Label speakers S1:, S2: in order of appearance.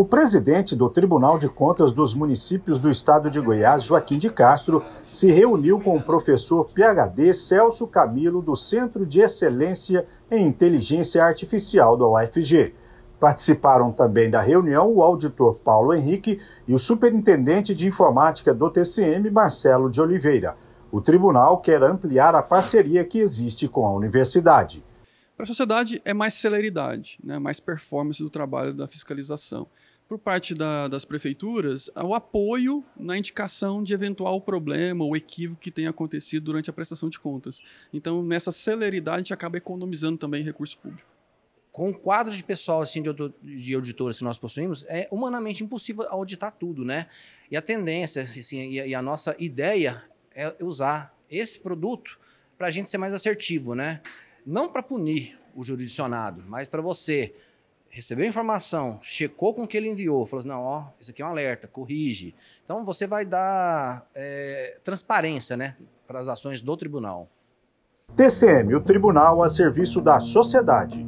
S1: O presidente do Tribunal de Contas dos Municípios do Estado de Goiás, Joaquim de Castro, se reuniu com o professor PhD Celso Camilo do Centro de Excelência em Inteligência Artificial da UFG. Participaram também da reunião o auditor Paulo Henrique e o superintendente de informática do TCM, Marcelo de Oliveira. O tribunal quer ampliar a parceria que existe com a universidade.
S2: Para a sociedade, é mais celeridade, né? mais performance do trabalho da fiscalização. Por parte da, das prefeituras, é o apoio na indicação de eventual problema ou equívoco que tenha acontecido durante a prestação de contas. Então, nessa celeridade, a gente acaba economizando também recurso público com o quadro de pessoal assim de, de auditores que nós possuímos, é
S3: humanamente impossível auditar tudo, né? E a tendência assim, e, a, nossa ideia é usar esse produto para a gente ser mais assertivo, né? não para punir o jurisdicionado, mas para você a informação, checou com o que ele enviou, falou assim, não, ó, isso aqui é um alerta, corrige. Então você vai dar é, transparência, né, para as ações do tribunal.
S1: TCM, o tribunal a serviço da sociedade.